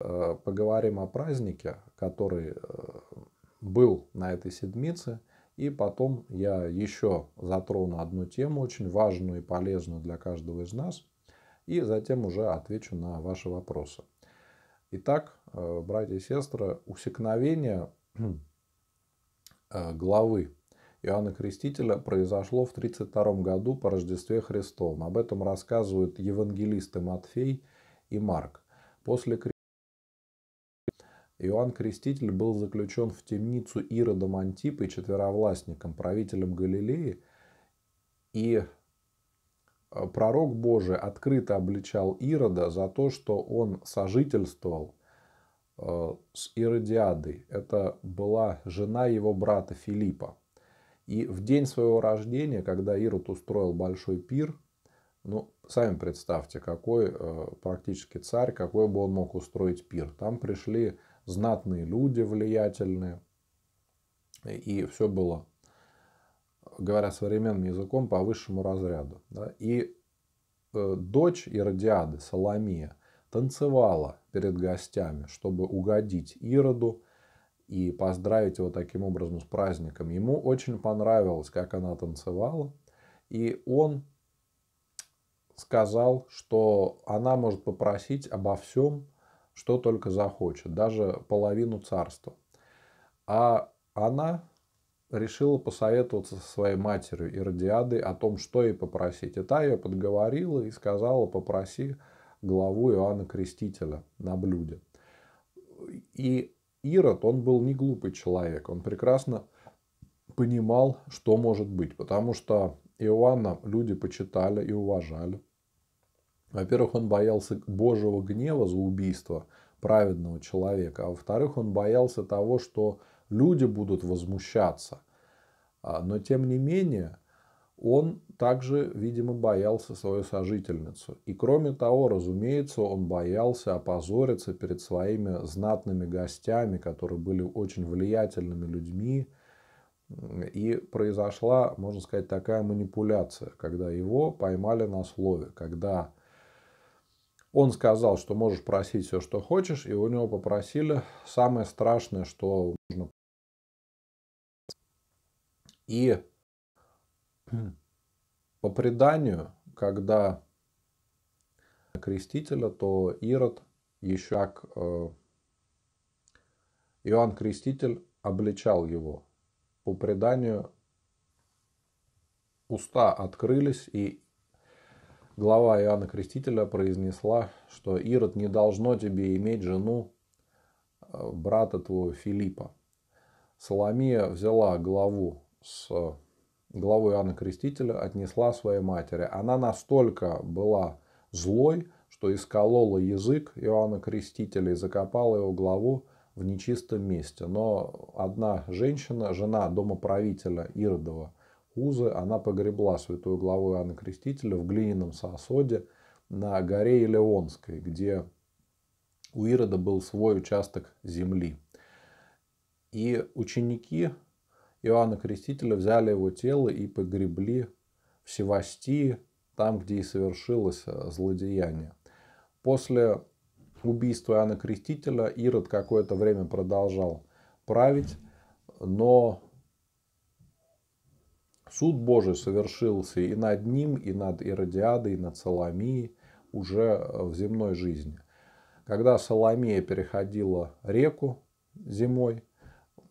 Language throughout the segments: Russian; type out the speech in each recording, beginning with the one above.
Э, поговорим о празднике, который э, был на этой седмице. И потом я еще затрону одну тему, очень важную и полезную для каждого из нас. И затем уже отвечу на ваши вопросы. Итак, э, братья и сестры, усекновение главы Иоанна Крестителя произошло в 32 году по Рождестве Христовом. Об этом рассказывают евангелисты Матфей и Марк. После Иоанн Креститель был заключен в темницу Иродом Антипой, четверовластником, правителем Галилеи, и э, пророк Божий открыто обличал Ирода за то, что он сожительствовал э, с Иродиадой. Это была жена его брата Филиппа. И в день своего рождения, когда Ирод устроил большой пир, ну, сами представьте, какой э, практически царь, какой бы он мог устроить пир. Там пришли знатные люди влиятельные. И все было, говоря современным языком, по высшему разряду. Да? И э, дочь Иродиады, Соломия, танцевала перед гостями, чтобы угодить Ироду и поздравить его таким образом с праздником. Ему очень понравилось, как она танцевала. И он сказал, что она может попросить обо всем, что только захочет, даже половину царства. А она решила посоветоваться со своей матерью Иродиадой о том, что ей попросить. И та ее подговорила и сказала, попроси главу Иоанна Крестителя на блюде. И Ирод, он был не глупый человек, он прекрасно понимал, что может быть, потому что Иоанна люди почитали и уважали. Во-первых, он боялся Божьего гнева за убийство праведного человека, а во-вторых, он боялся того, что люди будут возмущаться. А, но тем не менее, он также, видимо, боялся свою сожительницу. И кроме того, разумеется, он боялся опозориться перед своими знатными гостями, которые были очень влиятельными людьми. И произошла, можно сказать, такая манипуляция, когда его поймали на слове, когда он сказал, что можешь просить все, что хочешь, и у него попросили самое страшное, что нужно. И по преданию, когда крестителя, то Ирод еще как э, Иоанн Креститель обличал его. По преданию уста открылись, и глава Иоанна Крестителя произнесла, что Ирод не должно тебе иметь жену э, брата твоего Филиппа. Соломия взяла главу с главой Иоанна Крестителя, отнесла своей матери. Она настолько была злой, что исколола язык Иоанна Крестителя и закопала его главу в нечистом месте. Но одна женщина, жена домоправителя Иродова, Узы она погребла святую главу Иоанна Крестителя в глиняном сосуде на горе Илеонской, где у Ирода был свой участок земли. И ученики Иоанна Крестителя взяли его тело и погребли в Севастии, там, где и совершилось э, злодеяние. После убийства Иоанна Крестителя Ирод какое-то время продолжал править, но Суд Божий совершился и над ним, и над Иродиадой, и над Соломией уже э, в земной жизни. Когда Соломия переходила реку зимой,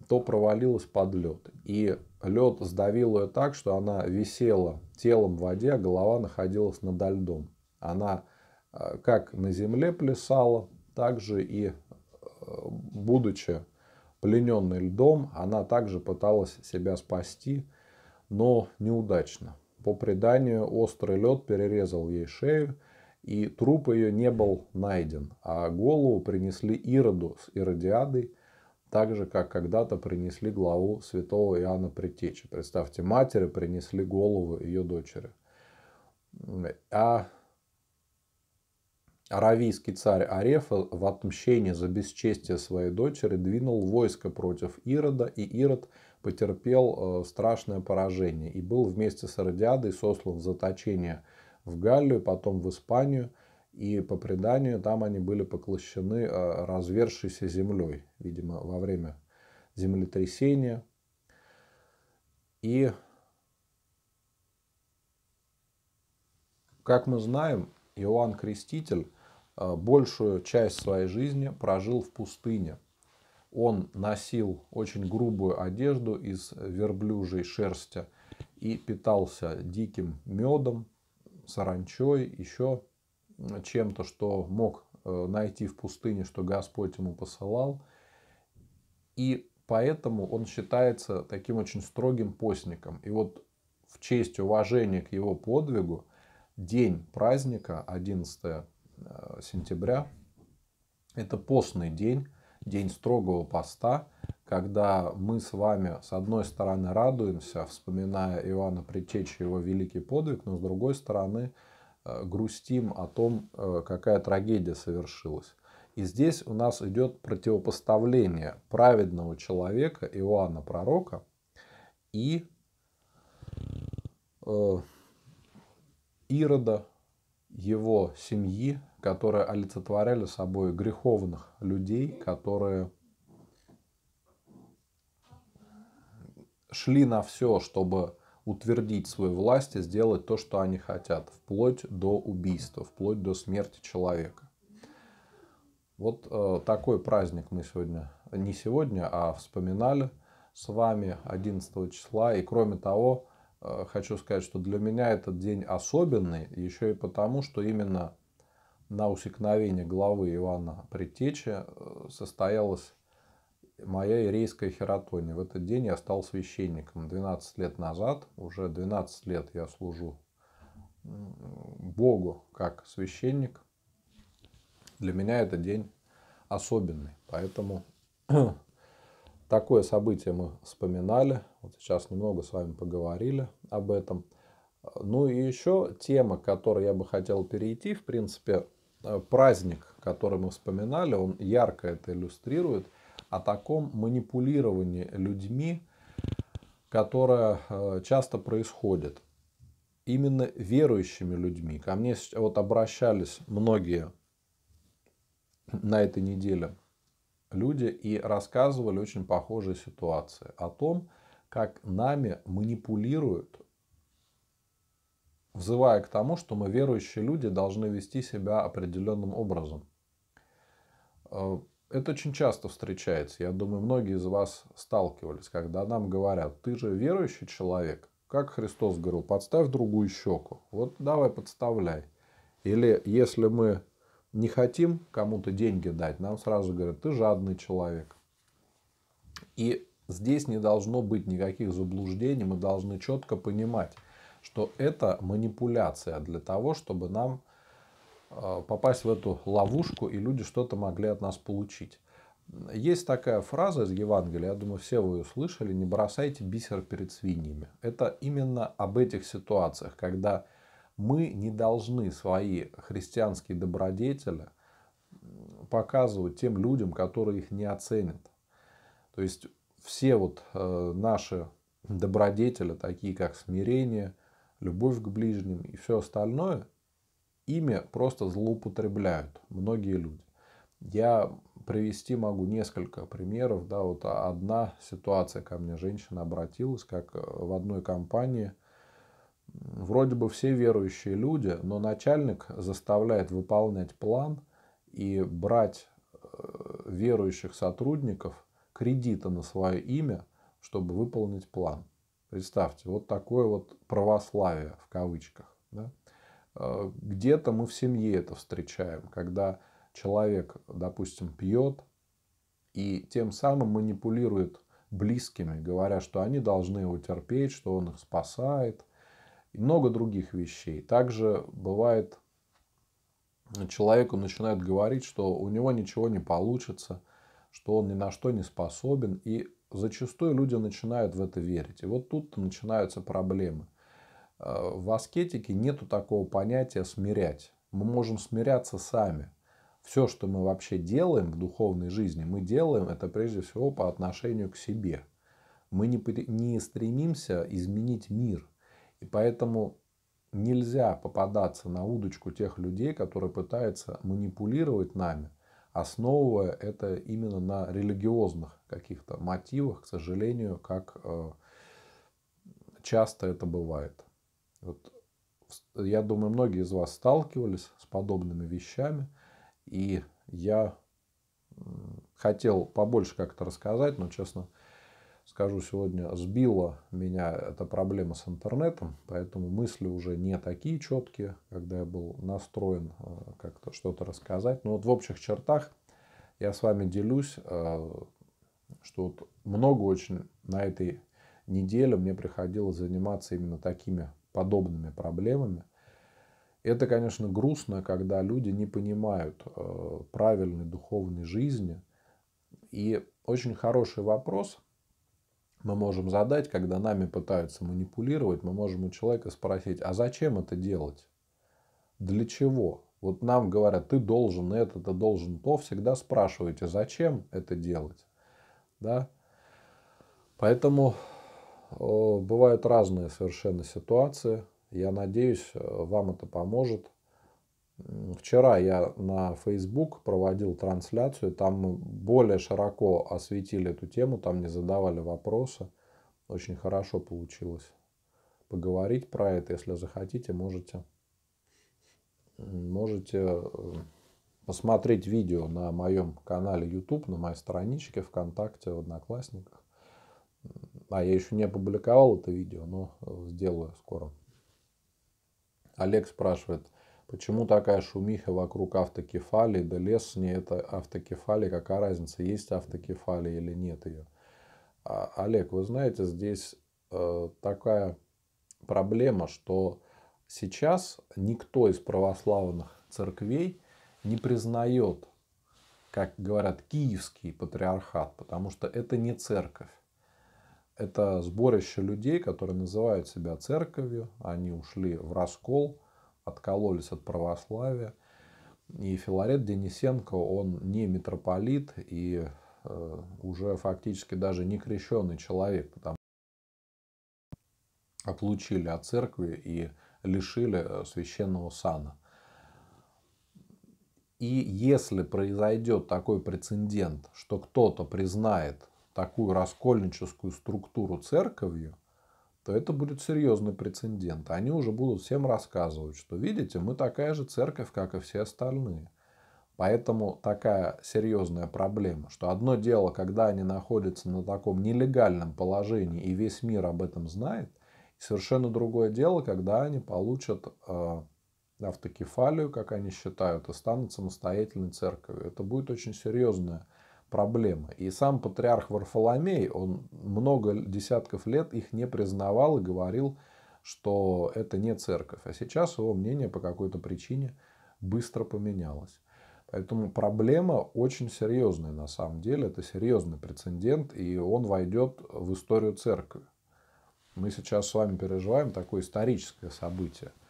то провалилась под лед. И лед сдавил ее так, что она висела телом в воде, а голова находилась над льдом. Она э, как на земле плясала, так же и, э, будучи плененной льдом, она также пыталась себя спасти – но неудачно. По преданию, острый лед перерезал ей шею, и труп ее не был найден, а голову принесли Ироду с Иродиадой, так же, как когда-то принесли главу святого Иоанна Притечи. Представьте, матери принесли голову ее дочери. А Аравийский царь Ареф в отмщении за бесчестие своей дочери двинул войско против Ирода, и Ирод – потерпел э, страшное поражение и был вместе с Родиадой сослан в заточение в Галлию, потом в Испанию. И по преданию там они были поглощены э, развершейся землей, видимо, во время землетрясения. И, как мы знаем, Иоанн Креститель э, большую часть своей жизни прожил в пустыне – он носил очень грубую одежду из верблюжьей шерсти и питался диким медом, саранчой, еще чем-то, что мог э, найти в пустыне, что Господь ему посылал. И поэтому он считается таким очень строгим постником. И вот в честь уважения к его подвигу день праздника, 11 э, сентября, это постный день, день строгого поста, когда мы с вами, с одной стороны, радуемся, вспоминая Иоанна Предтечи, его великий подвиг, но с другой стороны, э, грустим о том, э, какая трагедия совершилась. И здесь у нас идет противопоставление праведного человека Иоанна Пророка и э, Ирода, его семьи, которые олицетворяли собой греховных людей, которые шли на все, чтобы утвердить свою власть и сделать то, что они хотят, вплоть до убийства, вплоть до смерти человека. Вот э, такой праздник мы сегодня, не сегодня, а вспоминали с вами 11 числа. И кроме того, Э, хочу сказать, что для меня этот день особенный, еще и потому, что именно на усекновение главы Ивана Притечи э, состоялась моя ирейская хератония. В этот день я стал священником 12 лет назад. Уже 12 лет я служу Богу как священник. Для меня этот день особенный. Поэтому Такое событие мы вспоминали, вот сейчас немного с вами поговорили об этом. Ну и еще тема, к которой я бы хотел перейти, в принципе, э, праздник, который мы вспоминали, он ярко это иллюстрирует, о таком манипулировании людьми, которое э, часто происходит. Именно верующими людьми. Ко мне вот обращались многие на этой неделе – люди и рассказывали очень похожие ситуации о том, как нами манипулируют, взывая к тому, что мы верующие люди должны вести себя определенным образом. Э, это очень часто встречается. Я думаю, многие из вас сталкивались, когда нам говорят, ты же верующий человек, как Христос говорил, подставь другую щеку. Вот давай подставляй. Или если мы не хотим кому-то деньги дать, нам сразу говорят, ты жадный человек. И здесь не должно быть никаких заблуждений, мы должны четко понимать, что это манипуляция для того, чтобы нам э, попасть в эту ловушку и люди что-то могли от нас получить. Есть такая фраза из Евангелия, я думаю, все вы ее слышали, не бросайте бисер перед свиньями. Это именно об этих ситуациях, когда мы не должны свои христианские добродетели показывать тем людям, которые их не оценят. То есть все вот э, наши добродетели, такие как смирение, любовь к ближним и все остальное, ими просто злоупотребляют многие люди. Я привести могу несколько примеров. Да, вот одна ситуация ко мне женщина обратилась, как э, в одной компании – вроде бы все верующие люди, но начальник заставляет выполнять план и брать э, верующих сотрудников кредита на свое имя, чтобы выполнить план. Представьте, вот такое вот православие в кавычках. Да? Э, где-то мы в семье это встречаем, когда человек, допустим, пьет и тем самым манипулирует близкими, говоря, что они должны его терпеть, что он их спасает, и много других вещей. Также бывает, человеку начинают говорить, что у него ничего не получится, что он ни на что не способен, и зачастую люди начинают в это верить. И вот тут начинаются проблемы. Э, в аскетике нету такого понятия смирять. Мы можем смиряться сами. Все, что мы вообще делаем в духовной жизни, мы делаем это прежде всего по отношению к себе. Мы не, не стремимся изменить мир – и поэтому нельзя попадаться на удочку тех людей, которые пытаются манипулировать нами, основывая это именно на религиозных каких-то мотивах, к сожалению, как э, часто это бывает. Вот, я думаю, многие из вас сталкивались с подобными вещами, и я хотел побольше как-то рассказать, но, честно, скажу сегодня, сбила меня эта проблема с интернетом, поэтому мысли уже не такие четкие, когда я был настроен э, как-то что-то рассказать. Но вот в общих чертах я с вами делюсь, э, что вот много очень на этой неделе мне приходилось заниматься именно такими подобными проблемами. Это, конечно, грустно, когда люди не понимают э, правильной духовной жизни. И очень хороший вопрос – мы можем задать, когда нами пытаются манипулировать, мы можем у человека спросить, а зачем это делать? Для чего? Вот нам говорят, ты должен это, ты должен то, всегда спрашивайте, зачем это делать. Да? Поэтому э, бывают разные совершенно ситуации. Я надеюсь, э, вам это поможет. Вчера я на Facebook проводил трансляцию, там мы более широко осветили эту тему, там не задавали вопросы. Очень хорошо получилось поговорить про это. Если захотите, можете, можете э, посмотреть видео на моем канале YouTube, на моей страничке ВКонтакте, в Одноклассниках. А я еще не опубликовал это видео, но э, сделаю скоро. Олег спрашивает – Почему такая шумиха вокруг автокефалии? Да лес не это автокефалия, какая разница, есть автокефалия или нет ее. А, Олег, вы знаете, здесь э, такая проблема, что сейчас никто из православных церквей не признает, как говорят, киевский патриархат, потому что это не церковь. Это сборище людей, которые называют себя церковью, они ушли в раскол – откололись от православия. И Филарет Денисенко, он не митрополит и э, уже фактически даже не крещенный человек, потому что отлучили от церкви и лишили э, священного сана. И если произойдет такой прецедент, что кто-то признает такую раскольническую структуру церковью, то это будет серьезный прецедент. Они уже будут всем рассказывать, что видите, мы такая же церковь, как и все остальные. Поэтому такая серьезная проблема, что одно дело, когда они находятся на таком нелегальном положении и весь мир об этом знает, и совершенно другое дело, когда они получат э, автокефалию, как они считают, и станут самостоятельной церковью. Это будет очень серьезная проблемы. И сам патриарх Варфоломей, он много десятков лет их не признавал и говорил, что это не церковь. А сейчас его мнение по какой-то причине быстро поменялось. Поэтому проблема очень серьезная на самом деле. Это серьезный прецедент, и он войдет в историю церкви. Мы сейчас с вами переживаем такое историческое событие –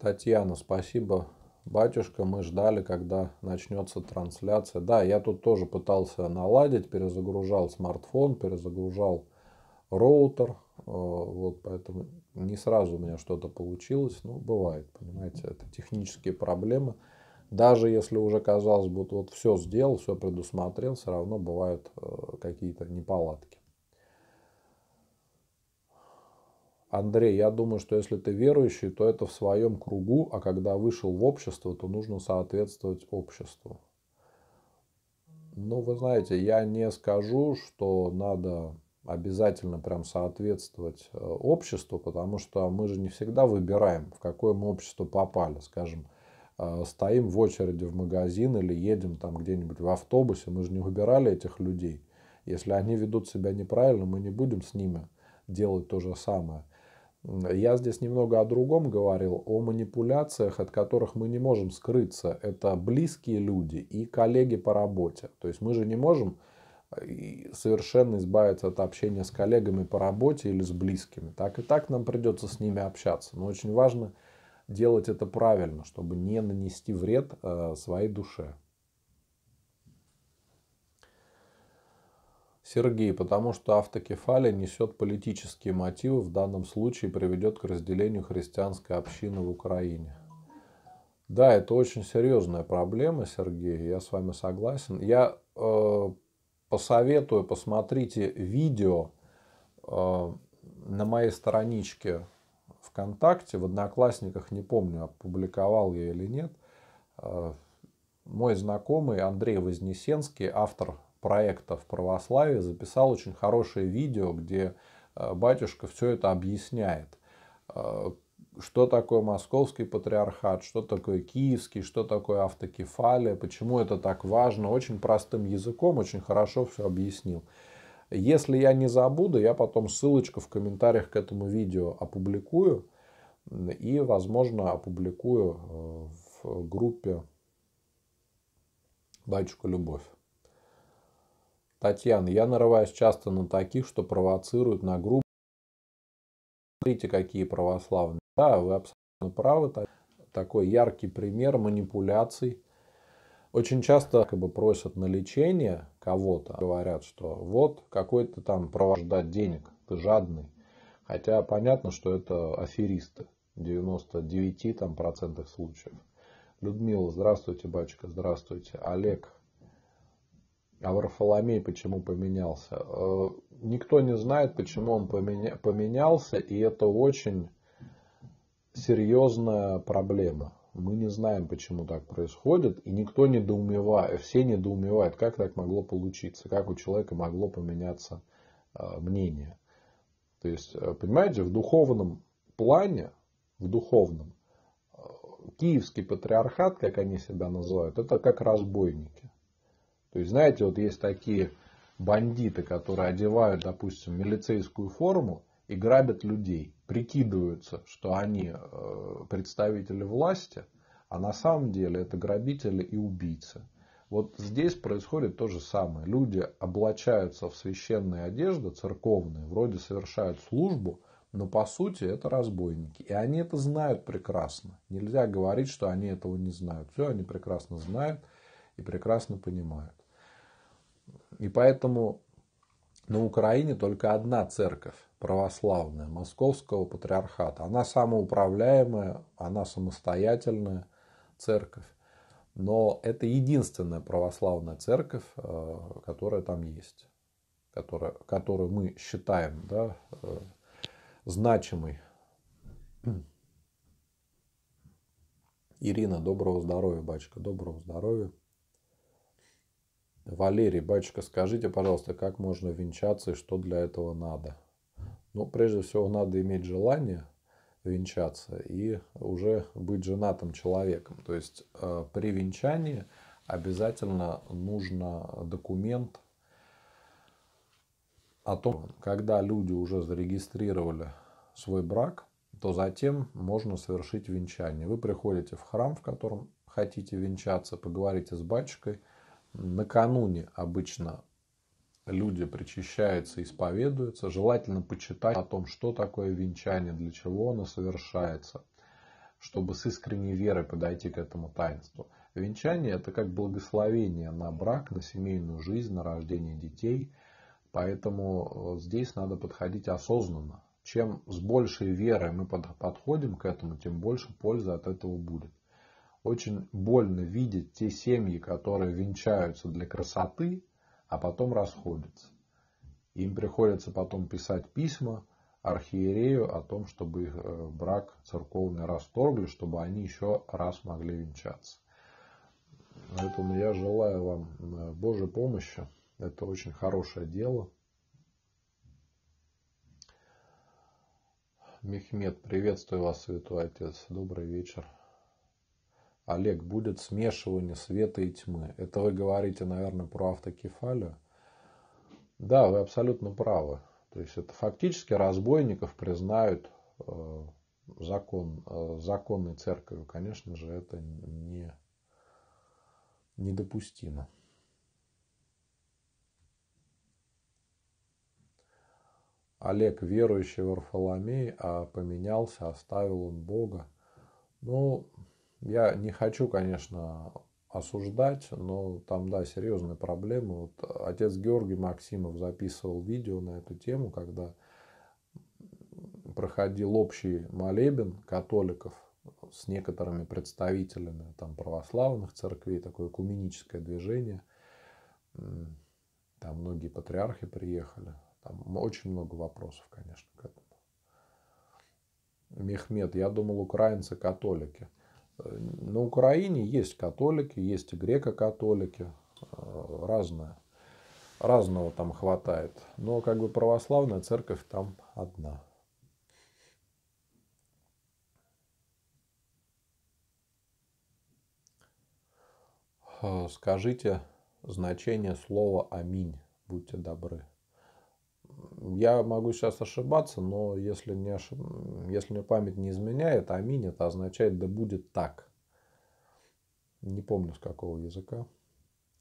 Татьяна, спасибо. Батюшка, мы ждали, когда начнется трансляция. Да, я тут тоже пытался наладить, перезагружал смартфон, перезагружал роутер. Э, вот, поэтому не сразу у меня что-то получилось. Ну, бывает, понимаете, это технические проблемы. Даже если уже, казалось бы, вот, вот все сделал, все предусмотрел, все равно бывают э, какие-то неполадки. Андрей, я думаю, что если ты верующий, то это в своем кругу, а когда вышел в общество, то нужно соответствовать обществу. Ну, вы знаете, я не скажу, что надо обязательно прям соответствовать э, обществу, потому что мы же не всегда выбираем, в какое мы общество попали. Скажем, э, стоим в очереди в магазин или едем там где-нибудь в автобусе, мы же не выбирали этих людей. Если они ведут себя неправильно, мы не будем с ними делать то же самое. Я здесь немного о другом говорил, о манипуляциях, от которых мы не можем скрыться. Это близкие люди и коллеги по работе. То есть мы же не можем э, совершенно избавиться от общения с коллегами по работе или с близкими. Так и так нам придется с ними общаться. Но очень важно делать это правильно, чтобы не нанести вред э, своей душе. Сергей, потому что автокефалия несет политические мотивы, в данном случае приведет к разделению христианской общины в Украине. Да, это очень серьезная проблема, Сергей, я с вами согласен. Я э, посоветую, посмотрите видео э, на моей страничке ВКонтакте, в Одноклассниках, не помню, опубликовал я или нет. Э, мой знакомый Андрей Вознесенский, автор проектов православия записал очень хорошее видео, где э, батюшка все это объясняет. Э, что такое московский патриархат, что такое киевский, что такое автокефалия, почему это так важно. Очень простым языком, очень хорошо все объяснил. Если я не забуду, я потом ссылочку в комментариях к этому видео опубликую. И, возможно, опубликую э, в группе «Батюшка Любовь». Татьяна, я нарываюсь часто на таких, что провоцируют на группу. Смотрите, какие православные. Да, вы абсолютно правы. Такой яркий пример манипуляций. Очень часто как бы просят на лечение кого-то, говорят, что вот какой-то там провождать денег, ты жадный. Хотя понятно, что это аферисты. 99 случаев. Людмила, здравствуйте, батюшка, здравствуйте. Олег, а Варфоломей почему поменялся? Э, никто не знает, почему он поменялся, и это очень серьезная проблема. Мы не знаем, почему так происходит, и никто не недоумевает, все недоумевают, как так могло получиться, как у человека могло поменяться э, мнение. То есть, э, понимаете, в духовном плане, в духовном, киевский патриархат, как они себя называют, это как разбойники. То есть, знаете, вот есть такие бандиты, которые одевают, допустим, милицейскую форму и грабят людей, прикидываются, что они э, представители власти, а на самом деле это грабители и убийцы. Вот здесь происходит то же самое. Люди облачаются в священные одежды, церковные, вроде совершают службу, но по сути это разбойники. И они это знают прекрасно. Нельзя говорить, что они этого не знают. Все они прекрасно знают и прекрасно понимают. И поэтому на Украине только одна церковь православная Московского патриархата. Она самоуправляемая, она самостоятельная церковь. Но это единственная православная церковь, э, которая там есть, которая, которую мы считаем да, э, значимой. Ирина, доброго здоровья, бачка, доброго здоровья. Валерий, батюшка, скажите, пожалуйста, как можно венчаться и что для этого надо? Ну, прежде всего, надо иметь желание венчаться и уже быть женатым человеком. То есть э, при венчании обязательно нужно документ о том, когда люди уже зарегистрировали свой брак, то затем можно совершить венчание. Вы приходите в храм, в котором хотите венчаться, поговорите с батюшкой – накануне обычно люди причащаются, исповедуются. Желательно почитать о том, что такое венчание, для чего оно совершается, чтобы с искренней верой подойти к этому таинству. Венчание – это как благословение на брак, на семейную жизнь, на рождение детей. Поэтому э, здесь надо подходить осознанно. Чем с большей верой мы подходим к этому, тем больше пользы от этого будет. Очень больно видеть те семьи, которые венчаются для красоты, а потом расходятся. Им приходится потом писать письма архиерею о том, чтобы их э, брак церковный расторгли, чтобы они еще раз могли венчаться. Поэтому я желаю вам э, Божьей помощи. Это очень хорошее дело. Мехмед, приветствую вас, святой отец. Добрый вечер. Олег, будет смешивание света и тьмы. Это вы говорите, наверное, про автокефалию. Да, вы абсолютно правы. То есть это фактически разбойников признают э, закон, э, законной церковью. Конечно же, это не, недопустимо. Олег верующий в Варфоломей, а поменялся, оставил он Бога. Ну, я не хочу, конечно, осуждать, но там, да, серьезные проблемы. Вот отец Георгий Максимов записывал видео на эту тему, когда проходил общий молебен католиков с некоторыми представителями там, православных церквей, такое куминическое движение. Там многие патриархи приехали. Там очень много вопросов, конечно, к этому. Мехмед, я думал, украинцы католики. На Украине есть католики, есть и греко-католики, э, разное. Разного там хватает. Но как бы православная церковь там одна. Э, скажите значение слова «аминь». Будьте добры. Я могу сейчас ошибаться, но если, не ошиб... если мне память не изменяет, аминь это означает «да будет так». Не помню, с какого языка.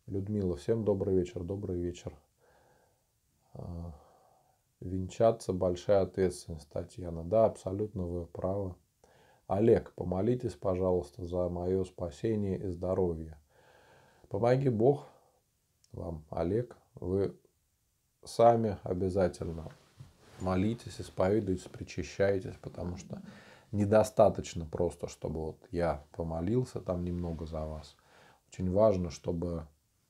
Людмила, всем добрый вечер, добрый вечер. А, венчаться – большая ответственность, Татьяна. Да, абсолютно вы правы. Олег, помолитесь, пожалуйста, за мое спасение и здоровье. Помоги Бог вам, Олег. Вы сами обязательно молитесь, исповедуйтесь, причащайтесь, потому что недостаточно просто, чтобы вот я помолился там немного за вас. Очень важно, чтобы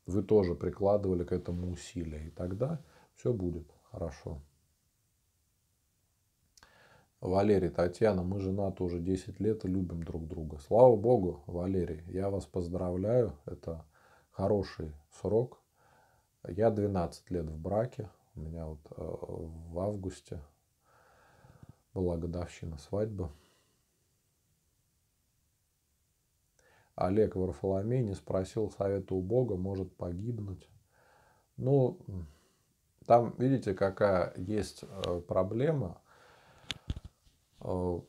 вы тоже прикладывали к этому усилия, и тогда все будет хорошо. Валерий, Татьяна, мы женаты уже 10 лет и любим друг друга. Слава Богу, Валерий, я вас поздравляю. Это хороший срок я 12 лет в браке. У меня вот э, в августе была годовщина свадьбы. Олег Варфоломей не спросил совета у Бога, может погибнуть. Ну, там, видите, какая есть э, проблема. Э,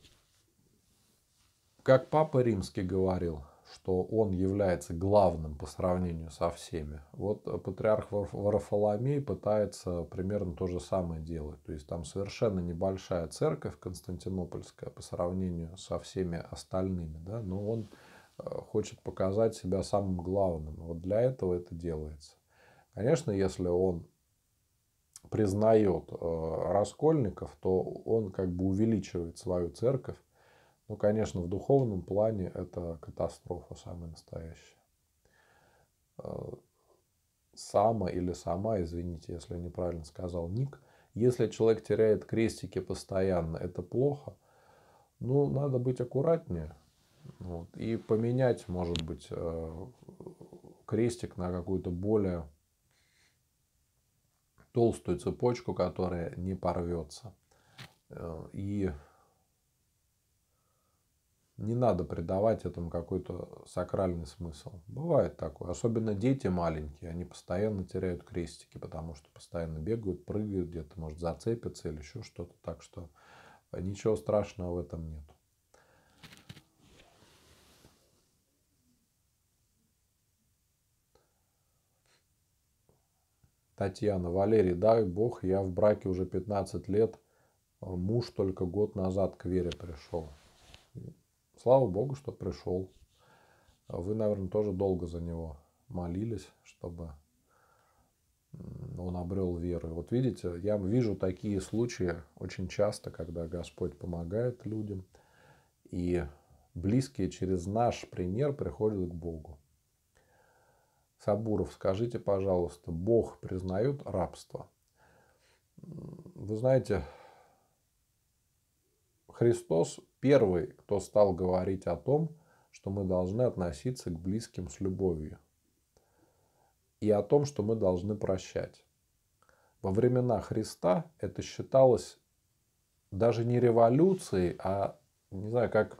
как папа римский говорил – что он является главным по сравнению со всеми. Вот патриарх Варфоломей пытается примерно то же самое делать. То есть там совершенно небольшая церковь константинопольская по сравнению со всеми остальными, да, но он э, хочет показать себя самым главным. Вот для этого это делается. Конечно, если он признает э, раскольников, то он как бы увеличивает свою церковь ну, конечно, в духовном плане это катастрофа самая настоящая. Э, сама или сама, извините, если я неправильно сказал ник, если человек теряет крестики постоянно, это плохо. Ну, надо быть аккуратнее. Вот, и поменять, может быть, э, крестик на какую-то более толстую цепочку, которая не порвется. Э, и не надо придавать этому какой-то сакральный смысл. Бывает такое. Особенно дети маленькие, они постоянно теряют крестики, потому что постоянно бегают, прыгают где-то, может, зацепятся или еще что-то. Так что ничего страшного в этом нет. Татьяна, Валерий, дай бог, я в браке уже 15 лет, муж только год назад к вере пришел. Слава Богу, что пришел. Вы, наверное, тоже долго за него молились, чтобы он обрел веру. вот видите, я вижу такие случаи очень часто, когда Господь помогает людям, и близкие через наш пример приходят к Богу. Сабуров, скажите, пожалуйста, Бог признает рабство? Вы знаете, Христос первый, кто стал говорить о том, что мы должны относиться к близким с любовью и о том, что мы должны прощать. Во времена Христа это считалось даже не революцией, а, не знаю, как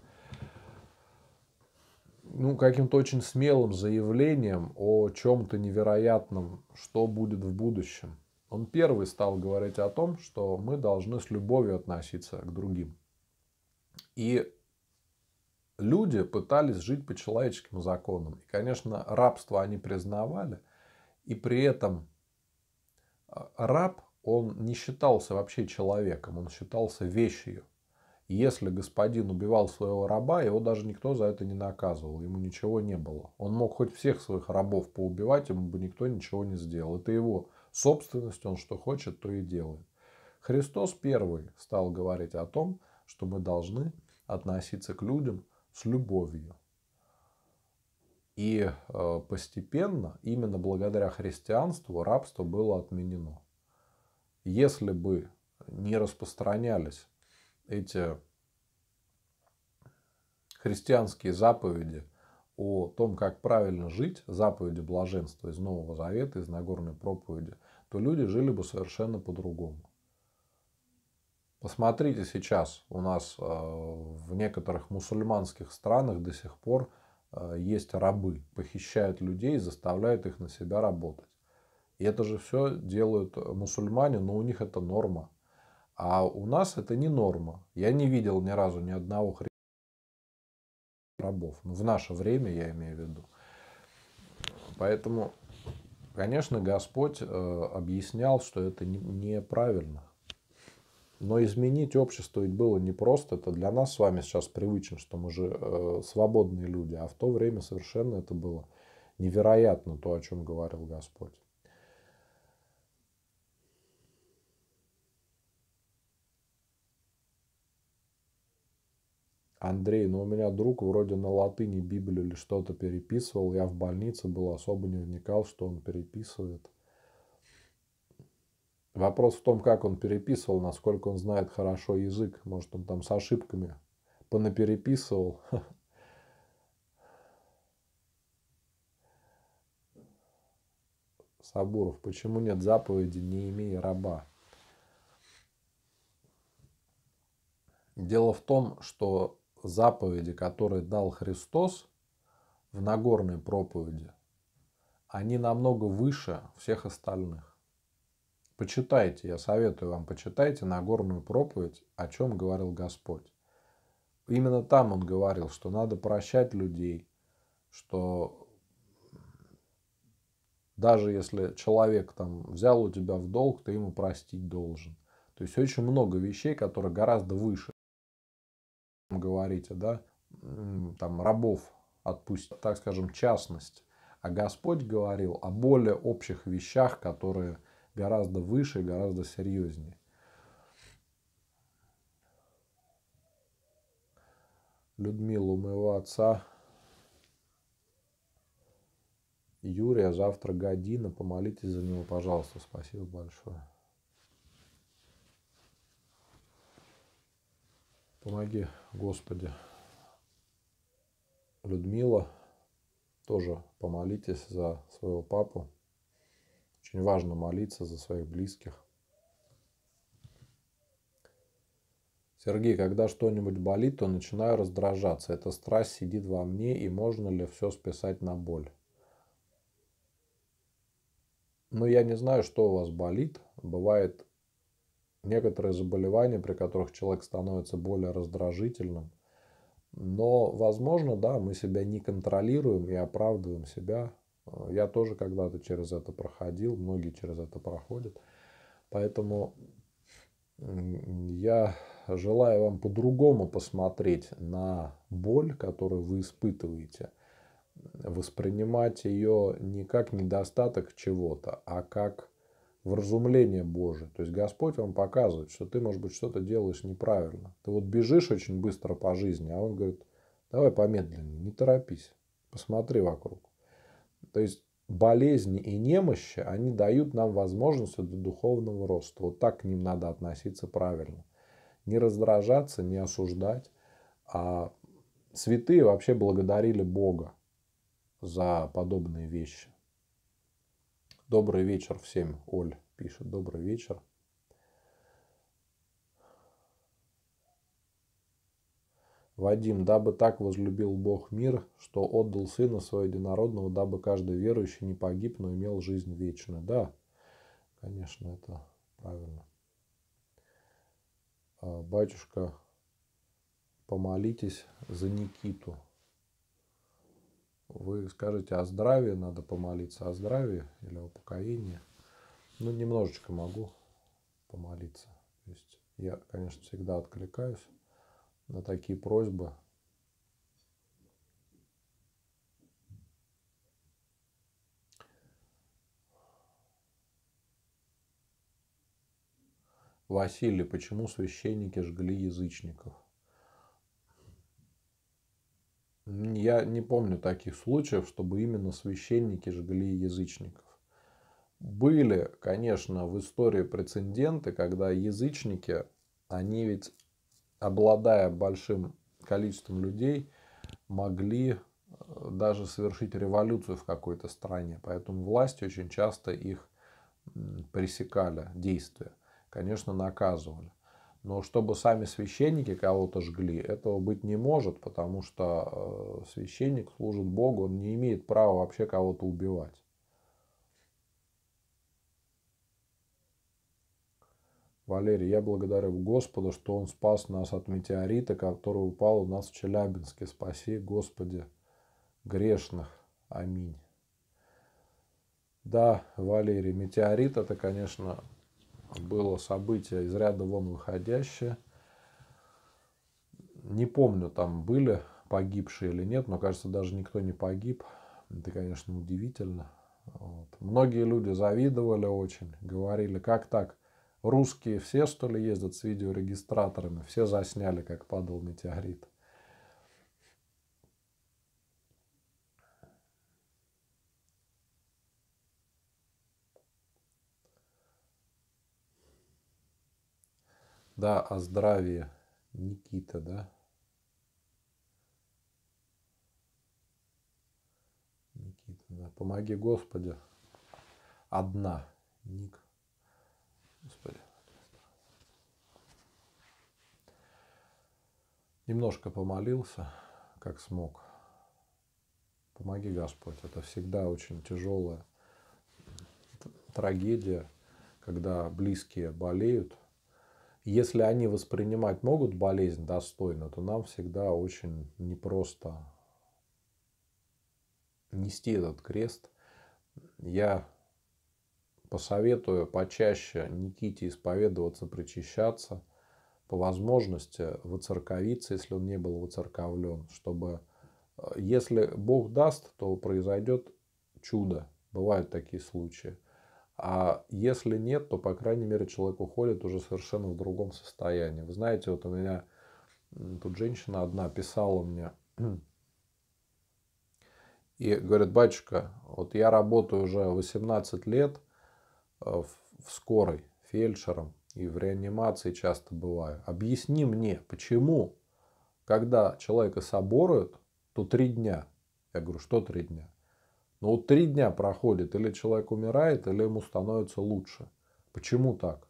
ну, каким-то очень смелым заявлением о чем-то невероятном, что будет в будущем. Он первый стал говорить о том, что мы должны с любовью относиться к другим. И люди пытались жить по человеческим законам. И, конечно, рабство они признавали. И при этом а, раб, он не считался вообще человеком, он считался вещью. Если господин убивал своего раба, его даже никто за это не наказывал, ему ничего не было. Он мог хоть всех своих рабов поубивать, ему бы никто ничего не сделал. Это его собственность, он что хочет, то и делает. Христос первый стал говорить о том, что мы должны относиться к людям с любовью. И э, постепенно, именно благодаря христианству, рабство было отменено. Если бы не распространялись эти христианские заповеди о том, как правильно жить, заповеди блаженства из Нового Завета, из Нагорной проповеди, то люди жили бы совершенно по-другому. Посмотрите сейчас, у нас э, в некоторых мусульманских странах до сих пор э, есть рабы, похищают людей и заставляют их на себя работать. И это же все делают мусульмане, но у них это норма. А у нас это не норма. Я не видел ни разу ни одного рабов. Ну, в наше время я имею в виду. Поэтому, конечно, Господь э, объяснял, что это неправильно. Но изменить общество ведь было непросто. Это для нас с вами сейчас привычно, что мы же э, свободные люди. А в то время совершенно это было невероятно, то, о чем говорил Господь. Андрей, но ну у меня друг вроде на латыни Библию или что-то переписывал. Я в больнице был, особо не вникал, что он переписывает. Вопрос в том, как он переписывал, насколько он знает хорошо язык. Может, он там с ошибками понапереписывал. Сабуров, почему нет заповеди «не имей раба»? Дело в том, что заповеди, которые дал Христос в Нагорной проповеди, они намного выше всех остальных. Почитайте, я советую вам, почитайте Нагорную проповедь, о чем говорил Господь. Именно там он говорил, что надо прощать людей, что даже если человек там взял у тебя в долг, ты ему простить должен. То есть очень много вещей, которые гораздо выше. Говорите, да, там рабов отпустить, так скажем, частность. А Господь говорил о более общих вещах, которые гораздо выше, гораздо серьезнее. Людмилу, моего отца, Юрия, завтра година, помолитесь за него, пожалуйста, спасибо большое. Помоги, Господи. Людмила, тоже помолитесь за своего папу. Очень важно молиться за своих близких. Сергей, когда что-нибудь болит, то начинаю раздражаться. Эта страсть сидит во мне, и можно ли все списать на боль? Но ну, я не знаю, что у вас болит. Бывает некоторые заболевания, при которых человек становится более раздражительным. Но, возможно, да, мы себя не контролируем и оправдываем себя Э, я тоже когда-то через это проходил, многие через это проходят. Поэтому я желаю вам по-другому посмотреть на боль, которую вы испытываете, воспринимать ее не как недостаток чего-то, а как вразумление Божие. То есть Господь вам показывает, что ты, может быть, что-то делаешь неправильно. Ты вот бежишь очень быстро по жизни, а Он говорит, давай помедленнее, не торопись, посмотри вокруг. То есть болезни и немощи, они дают нам возможность для духовного роста. Вот так к ним надо относиться правильно. Не раздражаться, не осуждать. А святые вообще благодарили Бога за подобные вещи. Добрый вечер всем, Оль пишет. Добрый вечер. Вадим, дабы так возлюбил Бог мир, что отдал Сына Своего Единородного, дабы каждый верующий не погиб, но имел жизнь вечную. Да, конечно, это правильно. А, батюшка, помолитесь за Никиту. Вы скажете, о здравии надо помолиться, о здравии или о покоении. Ну, немножечко могу помолиться. То есть я, конечно, всегда откликаюсь на такие просьбы. Василий, почему священники жгли язычников? Я не помню таких случаев, чтобы именно священники жгли язычников. Были, конечно, в истории прецеденты, когда язычники, они ведь обладая большим количеством людей, могли э, даже совершить революцию в какой-то стране. Поэтому власти очень часто их пресекали, действия. Конечно, наказывали. Но чтобы сами священники кого-то жгли, этого быть не может, потому что э, священник служит Богу, он не имеет права вообще кого-то убивать. Валерий, я благодарю Господа, что Он спас нас от метеорита, который упал у нас в Челябинске. Спаси, Господи, грешных. Аминь. Да, Валерий, метеорит это, конечно, было событие из ряда вон выходящее. Не помню, там были погибшие или нет, но кажется, даже никто не погиб. Это, конечно, удивительно. Вот. Многие люди завидовали очень, говорили, как так? русские все, что ли, ездят с видеорегистраторами? Все засняли, как падал метеорит. Да, о здравии Никита, да? Никита, да. Помоги, Господи. Одна. Ник. Господи. Немножко помолился, как смог. Помоги, Господь. Это всегда очень тяжелая трагедия, когда близкие болеют. Если они воспринимать могут болезнь достойно, то нам всегда очень непросто нести этот крест. Я Посоветую почаще Никите исповедоваться, причащаться. По возможности воцерковиться, если он не был воцерковлен. Чтобы, э, если Бог даст, то произойдет чудо. Бывают такие случаи. А если нет, то, по крайней мере, человек уходит уже совершенно в другом состоянии. Вы знаете, вот у меня тут женщина одна писала мне и говорит, батюшка, вот я работаю уже 18 лет – Э, в скорой фельдшером и в реанимации часто бываю. Объясни мне, почему, когда человека соборуют, то три дня. Я говорю, что три дня? Ну вот три дня проходит, или человек умирает, или ему становится лучше. Почему так?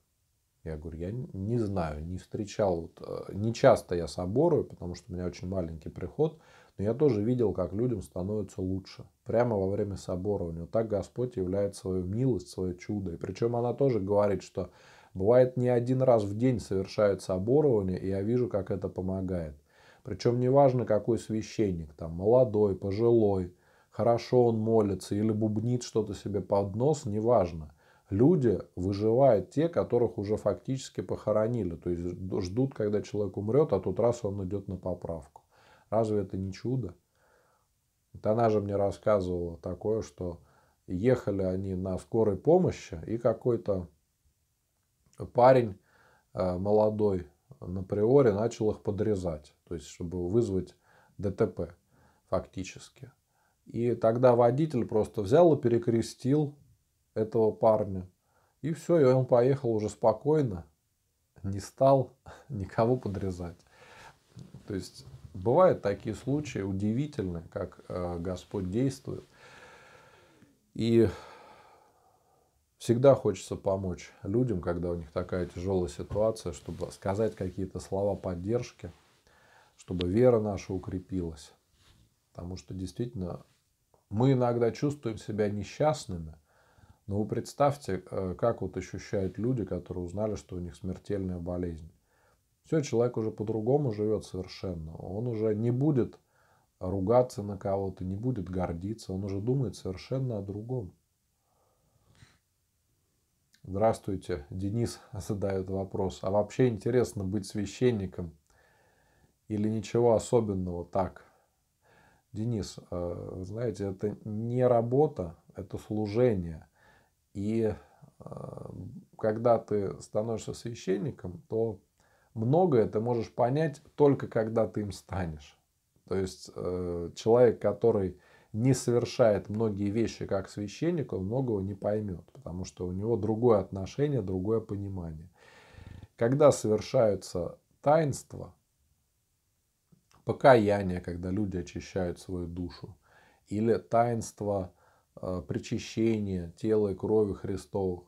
Я говорю, я не знаю, не встречал, э, не часто я соборую, потому что у меня очень маленький приход – но я тоже видел, как людям становится лучше. Прямо во время соборования. Вот так Господь являет свою милость, свое чудо. И причем она тоже говорит, что бывает не один раз в день совершают соборование, и я вижу, как это помогает. Причем неважно, какой священник, там, молодой, пожилой, хорошо он молится или бубнит что-то себе под нос, неважно. Люди выживают те, которых уже фактически похоронили. То есть ждут, когда человек умрет, а тут раз он идет на поправку. Разве это не чудо? Вот она же мне рассказывала такое, что ехали они на скорой помощи, и какой-то парень э, молодой на приоре начал их подрезать, то есть чтобы вызвать ДТП фактически. И тогда водитель просто взял и перекрестил этого парня. И все, и он поехал уже спокойно, не стал никого подрезать. То есть Бывают такие случаи удивительные, как э, Господь действует. И всегда хочется помочь людям, когда у них такая тяжелая ситуация, чтобы сказать какие-то слова поддержки, чтобы вера наша укрепилась. Потому что действительно мы иногда чувствуем себя несчастными, но вы представьте, э, как вот ощущают люди, которые узнали, что у них смертельная болезнь. Все, человек уже по-другому живет совершенно. Он уже не будет ругаться на кого-то, не будет гордиться. Он уже думает совершенно о другом. Здравствуйте, Денис задает вопрос. А вообще интересно быть священником или ничего особенного так? Денис, э, знаете, это не работа, это служение. И э, когда ты становишься священником, то многое ты можешь понять только когда ты им станешь. То есть э, человек, который не совершает многие вещи как священник, он многого не поймет, потому что у него другое отношение, другое понимание. Когда совершаются таинства, покаяние, когда люди очищают свою душу, или таинство э, причащения тела и крови Христовых,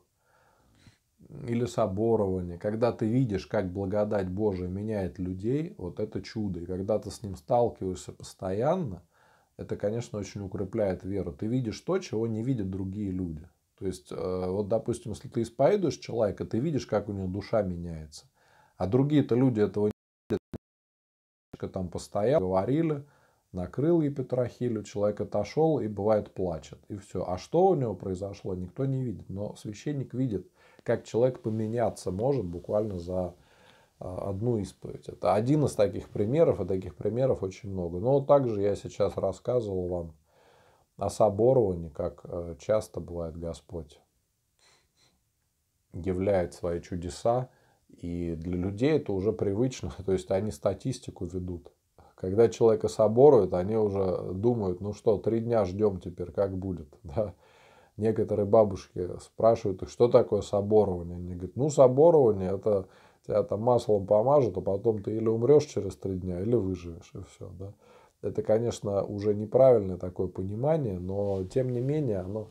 или соборование, когда ты видишь, как благодать Божия меняет людей, вот это чудо. И когда ты с ним сталкиваешься постоянно, это, конечно, очень укрепляет веру. Ты видишь то, чего не видят другие люди. То есть, э, вот, допустим, если ты исповедуешь человека, ты видишь, как у него душа меняется. А другие-то люди этого не видят. Там постоял, говорили, накрыл епитрахилю, человек отошел и бывает плачет. И все. А что у него произошло, никто не видит. Но священник видит, как человек поменяться может буквально за а, одну исповедь. Это один из таких примеров, и таких примеров очень много. Но также я сейчас рассказывал вам о соборовании, как э, часто бывает Господь являет свои чудеса, и для людей это уже привычно, то есть они статистику ведут. Когда человека соборуют, они уже думают, ну что, три дня ждем теперь, как будет. Да? некоторые бабушки спрашивают, что такое соборование. Они говорят, ну, соборование – это тебя там маслом помажут, а потом ты или умрешь через три дня, или выживешь, и все, да. Это, конечно, уже неправильное такое понимание, но, тем не менее, оно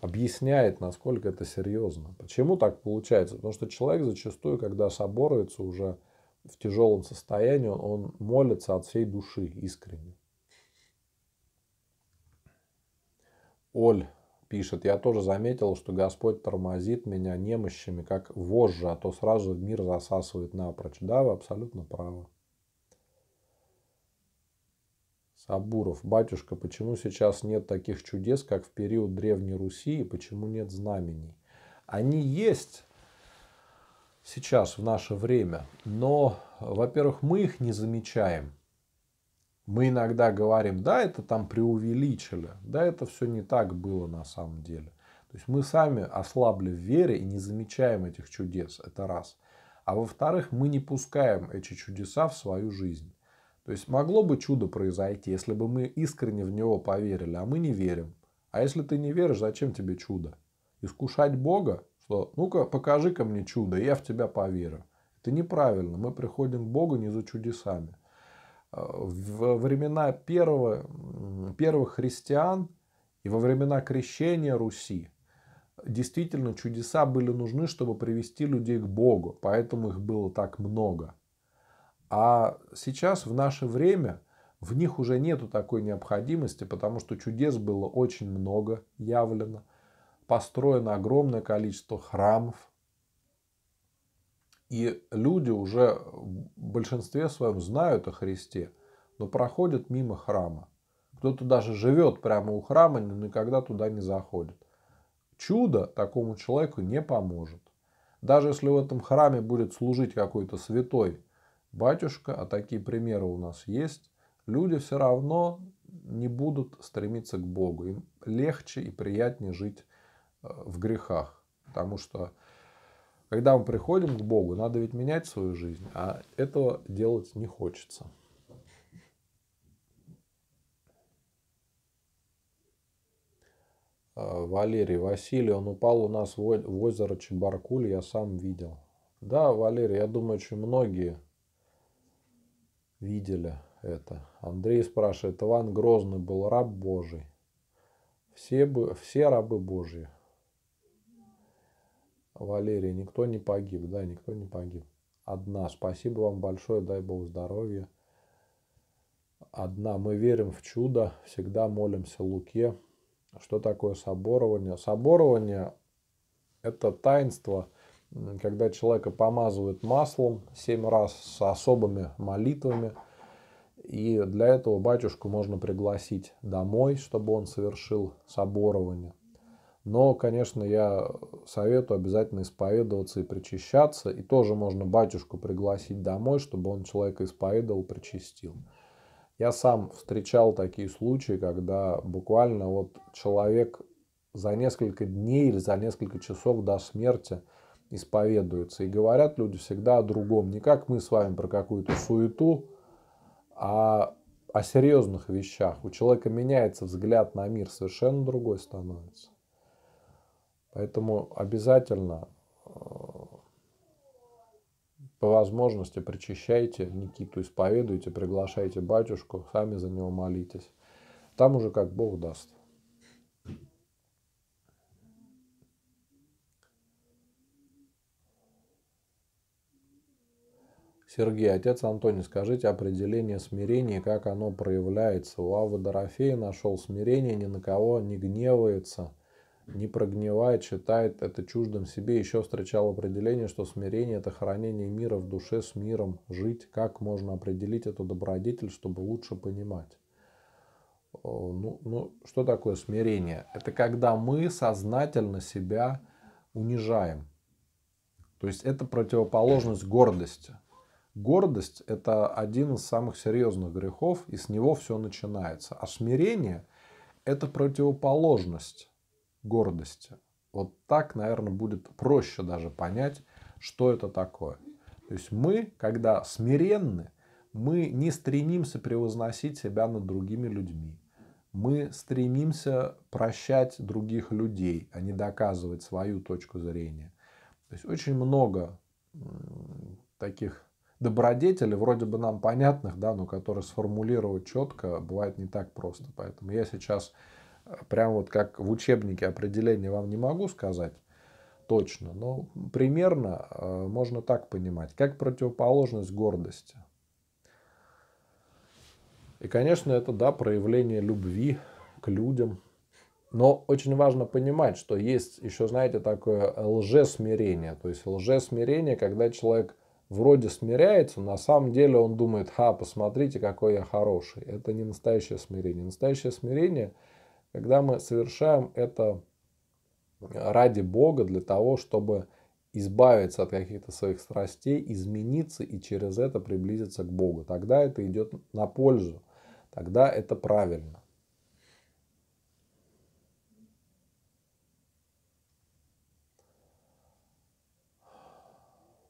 объясняет, насколько это серьезно. Почему так получается? Потому что человек зачастую, когда соборуется уже в тяжелом состоянии, он молится от всей души искренне. Оль пишет, я тоже заметил, что Господь тормозит меня немощами, как вожжа, а то сразу мир засасывает напрочь. Да, вы абсолютно правы. Сабуров, батюшка, почему сейчас нет таких чудес, как в период Древней Руси, и почему нет знамений? Они есть сейчас, в наше время, но, во-первых, мы их не замечаем – мы иногда говорим, да, это там преувеличили, да, это все не так было на самом деле. То есть мы сами ослабли в вере и не замечаем этих чудес, это раз. А во-вторых, мы не пускаем эти чудеса в свою жизнь. То есть могло бы чудо произойти, если бы мы искренне в него поверили, а мы не верим. А если ты не веришь, зачем тебе чудо? Искушать Бога, что ну-ка покажи-ка мне чудо, и я в тебя поверю. Это неправильно, мы приходим к Богу не за чудесами – Э, во времена первого, первых христиан и во времена крещения Руси действительно чудеса были нужны, чтобы привести людей к Богу, поэтому их было так много. А сейчас в наше время в них уже нету такой необходимости, потому что чудес было очень много явлено, построено огромное количество храмов, и люди уже в большинстве своем знают о Христе, но проходят мимо храма. Кто-то даже живет прямо у храма, но никогда туда не заходит. Чудо такому человеку не поможет. Даже если в этом храме будет служить какой-то святой батюшка, а такие примеры у нас есть, люди все равно не будут стремиться к Богу. Им легче и приятнее жить э, в грехах, потому что когда мы приходим к Богу, надо ведь менять свою жизнь, а этого делать не хочется. А, Валерий, Василий, он упал у нас в озеро Чебаркуль, я сам видел. Да, Валерий, я думаю, очень многие видели это. Андрей спрашивает, Иван Грозный был раб Божий. Все, бы, все рабы Божьи. Валерий, никто не погиб, да, никто не погиб. Одна, спасибо вам большое, дай Бог здоровья. Одна, мы верим в чудо, всегда молимся Луке. Что такое соборование? Соборование – это таинство, когда человека помазывают маслом семь раз с особыми молитвами – и для этого батюшку можно пригласить домой, чтобы он совершил соборование. Но, конечно, я советую обязательно исповедоваться и причащаться. И тоже можно батюшку пригласить домой, чтобы он человека исповедовал, причастил. Я сам встречал такие случаи, когда буквально вот человек за несколько дней или за несколько часов до смерти исповедуется. И говорят люди всегда о другом. Не как мы с вами про какую-то суету, а о серьезных вещах. У человека меняется взгляд на мир, совершенно другой становится. Поэтому обязательно э, по возможности причащайте Никиту, исповедуйте, приглашайте батюшку, сами за него молитесь. Там уже как Бог даст. Сергей, отец Антоний, скажите определение смирения, как оно проявляется. У Авы Дорофея нашел смирение, ни на кого не гневается – не прогнивает, считает это чуждым себе. Еще встречал определение, что смирение – это хранение мира в душе с миром, жить. Как можно определить эту добродетель, чтобы лучше понимать? Ну, ну, что такое смирение? Это когда мы сознательно себя унижаем. То есть это противоположность гордости. Гордость – это один из самых серьезных грехов, и с него все начинается. А смирение – это противоположность гордости. Вот так, наверное, будет проще даже понять, что это такое. То есть мы, когда смиренны, мы не стремимся превозносить себя над другими людьми. Мы стремимся прощать других людей, а не доказывать свою точку зрения. То есть очень много таких добродетелей, вроде бы нам понятных, да, но которые сформулировать четко бывает не так просто. Поэтому я сейчас прям вот как в учебнике определение вам не могу сказать точно, но примерно э, можно так понимать, как противоположность гордости. И, конечно, это, да, проявление любви к людям. Но очень важно понимать, что есть еще, знаете, такое лжесмирение. То есть лжесмирение, когда человек вроде смиряется, на самом деле он думает, ха, посмотрите, какой я хороший. Это не настоящее смирение. Настоящее смирение – когда мы совершаем это э, ради Бога, для того, чтобы избавиться от каких-то своих страстей, измениться и через это приблизиться к Богу. Тогда это идет на пользу, тогда это правильно.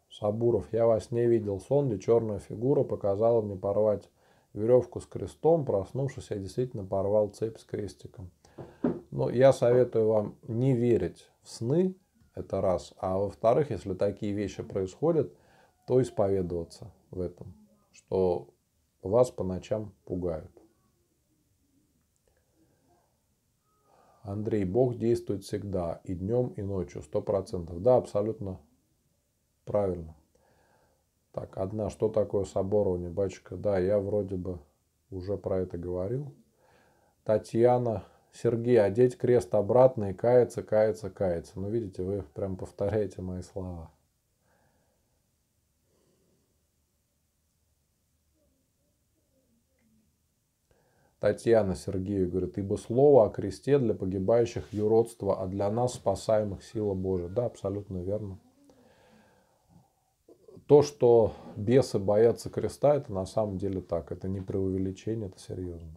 Сабуров, я вас не видел сон, где черная фигура показала мне порвать веревку с крестом. Проснувшись, я действительно порвал цепь с крестиком. Но я советую вам не верить в сны, это раз. А во-вторых, если такие вещи происходят, то исповедоваться в этом, что вас по ночам пугают. Андрей, Бог действует всегда, и днем, и ночью, сто процентов. Да, абсолютно правильно. Так, одна, что такое соборование, батюшка? Да, я вроде бы уже про это говорил. Татьяна, Сергей, одеть крест обратно и каяться, каяться, каяться. Ну, видите, вы прям повторяете мои слова. Татьяна Сергею говорит, ибо слово о кресте для погибающих юродство, а для нас спасаемых сила Божия. Да, абсолютно верно то, что бесы боятся креста, это на самом деле так. Это не преувеличение, это серьезно.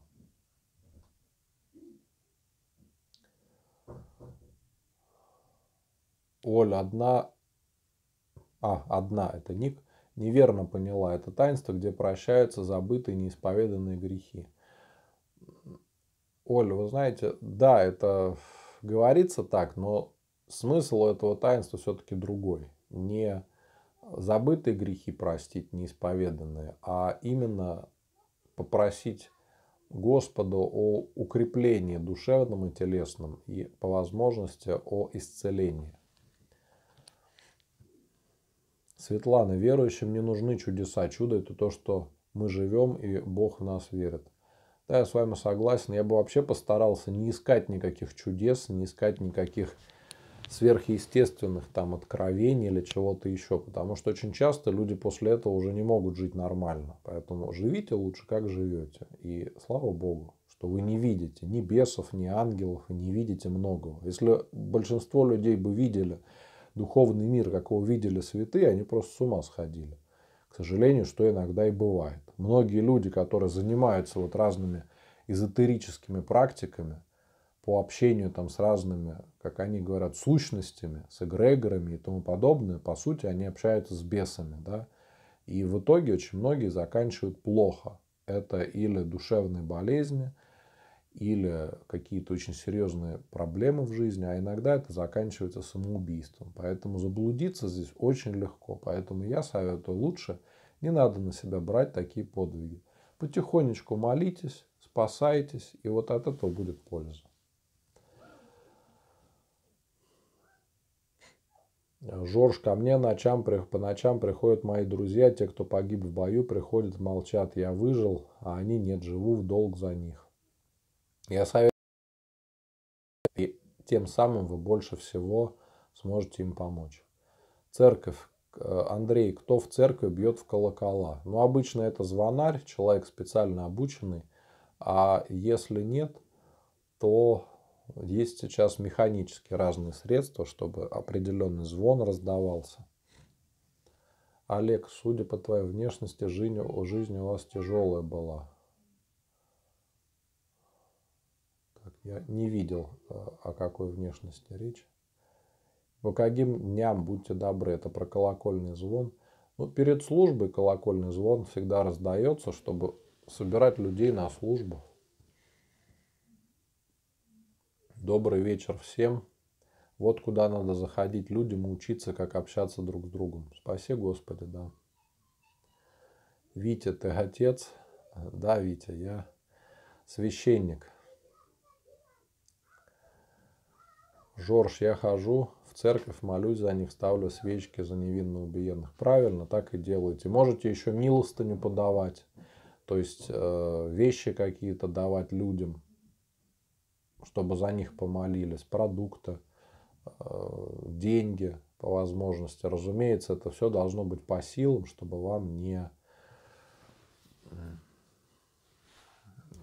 Оля одна... А, одна, это ник. Неверно поняла. Это таинство, где прощаются забытые, неисповеданные грехи. Оля, вы знаете, да, это говорится так, но смысл этого таинства все-таки другой. Не забытые грехи простить, неисповеданные, а именно попросить Господа о укреплении душевном и телесном и по возможности о исцелении. Светлана, верующим не нужны чудеса. Чудо – это то, что мы живем и Бог в нас верит. Да, я с вами согласен. Я бы вообще постарался не искать никаких чудес, не искать никаких сверхъестественных там откровений или чего-то еще. Потому что очень часто люди после этого уже не могут жить нормально. Поэтому живите лучше, как живете. И слава богу, что вы не видите ни бесов, ни ангелов, и не видите многого. Если большинство людей бы видели духовный мир, как его видели святые, они просто с ума сходили. К сожалению, что иногда и бывает. Многие люди, которые занимаются вот разными эзотерическими практиками, по общению там с разными, как они говорят, сущностями, с эгрегорами и тому подобное, по сути, они общаются с бесами, да, и в итоге очень многие заканчивают плохо. Это или душевные болезни, или какие-то очень серьезные проблемы в жизни, а иногда это заканчивается самоубийством. Поэтому заблудиться здесь очень легко. Поэтому я советую лучше не надо на себя брать такие подвиги. Потихонечку молитесь, спасайтесь, и вот от этого будет польза. Жорж, ко мне ночам, по ночам приходят мои друзья, те, кто погиб в бою, приходят, молчат, я выжил, а они нет, живу в долг за них. Я советую, и тем самым вы больше всего сможете им помочь. Церковь. Андрей, кто в церкви бьет в колокола? Ну, обычно это звонарь, человек специально обученный, а если нет, то есть сейчас механические разные средства, чтобы определенный звон раздавался. Олег, судя по твоей внешности, жизнь, жизнь у вас тяжелая была. Так, я не видел, э, о какой внешности речь. По каким дням, будьте добры, это про колокольный звон. Ну, перед службой колокольный звон всегда раздается, чтобы собирать людей на службу. Добрый вечер всем. Вот куда надо заходить людям и учиться, как общаться друг с другом. Спаси Господи, да. Витя, ты отец? Да, Витя, я священник. Жорж, я хожу в церковь, молюсь за них, ставлю свечки за невинно убиенных. Правильно, так и делайте. Можете еще милостыню подавать, то есть э, вещи какие-то давать людям – чтобы за них помолились, продукты, э, деньги по возможности. Разумеется, это все должно быть по силам, чтобы вам не,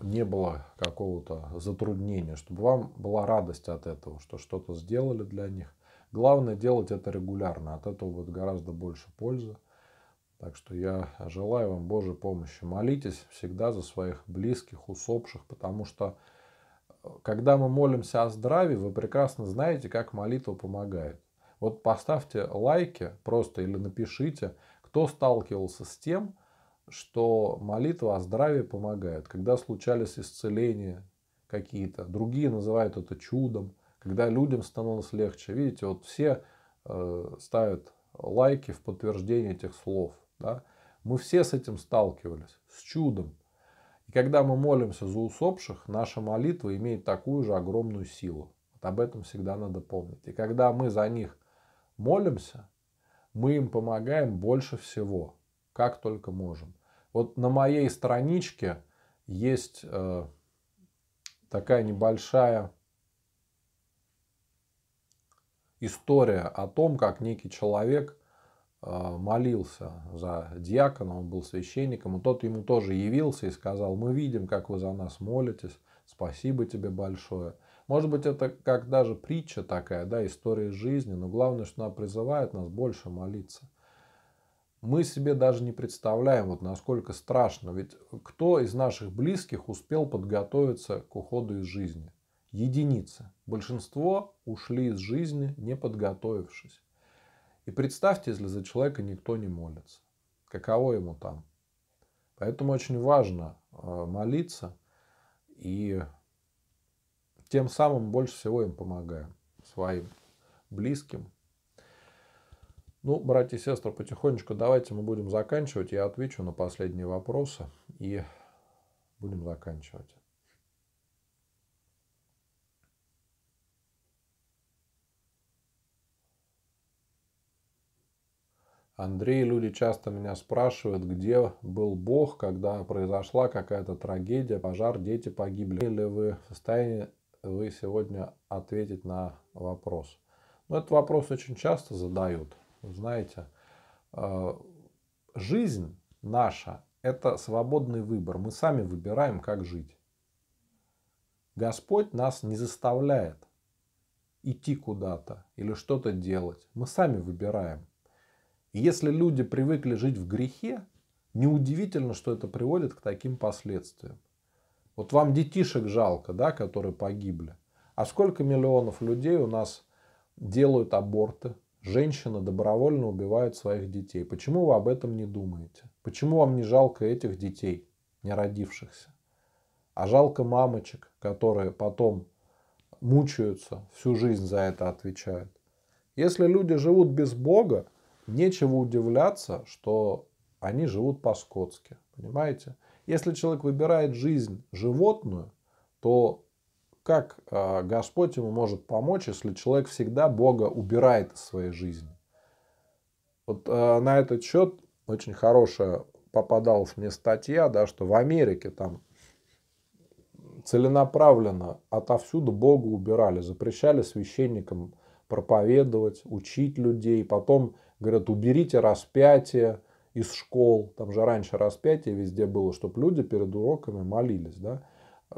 не было какого-то затруднения, чтобы вам была радость от этого, что что-то сделали для них. Главное делать это регулярно, от этого будет гораздо больше пользы. Так что я желаю вам Божьей помощи. Молитесь всегда за своих близких, усопших, потому что когда мы молимся о здравии, вы прекрасно знаете, как молитва помогает. Вот поставьте лайки просто или напишите, кто сталкивался с тем, что молитва о здравии помогает. Когда случались исцеления какие-то, другие называют это чудом, когда людям становилось легче. Видите, вот все э, ставят лайки в подтверждение этих слов. Да? Мы все с этим сталкивались, с чудом когда мы молимся за усопших, наша молитва имеет такую же огромную силу. Вот об этом всегда надо помнить. И когда мы за них молимся, мы им помогаем больше всего, как только можем. Вот на моей страничке есть э, такая небольшая история о том, как некий человек Э, молился за диакона, он был священником, и тот ему тоже явился и сказал, мы видим, как вы за нас молитесь, спасибо тебе большое. Может быть, это как даже притча такая, да, история жизни, но главное, что она призывает нас больше молиться. Мы себе даже не представляем, вот насколько страшно, ведь кто из наших близких успел подготовиться к уходу из жизни? Единицы. Большинство ушли из жизни, не подготовившись. И представьте, если за человека никто не молится. Каково ему там? Поэтому очень важно э, молиться и тем самым больше всего им помогаем, своим близким. Ну, братья и сестры, потихонечку давайте мы будем заканчивать. Я отвечу на последние вопросы и будем заканчивать. Андрей, люди часто меня спрашивают, где был Бог, когда произошла какая-то трагедия, пожар, дети погибли. Или вы в состоянии вы сегодня ответить на вопрос? Но ну, этот вопрос очень часто задают. Знаете, а, жизнь наша – это свободный выбор. Мы сами выбираем, как жить. Господь нас не заставляет идти куда-то или что-то делать. Мы сами выбираем если люди привыкли жить в грехе, неудивительно, что это приводит к таким последствиям. Вот вам детишек жалко, да, которые погибли. А сколько миллионов людей у нас делают аборты? Женщины добровольно убивают своих детей. Почему вы об этом не думаете? Почему вам не жалко этих детей, не родившихся? А жалко мамочек, которые потом мучаются, всю жизнь за это отвечают. Если люди живут без Бога, нечего удивляться, что они живут по-скотски. Понимаете? Если человек выбирает жизнь животную, то как а, Господь ему может помочь, если человек всегда Бога убирает из своей жизни? Вот а, на этот счет очень хорошая попадалась мне статья, да, что в Америке там целенаправленно отовсюду Бога убирали, запрещали священникам проповедовать, учить людей, потом говорят, уберите распятие из школ, там же раньше распятие везде было, чтобы люди перед уроками молились, да,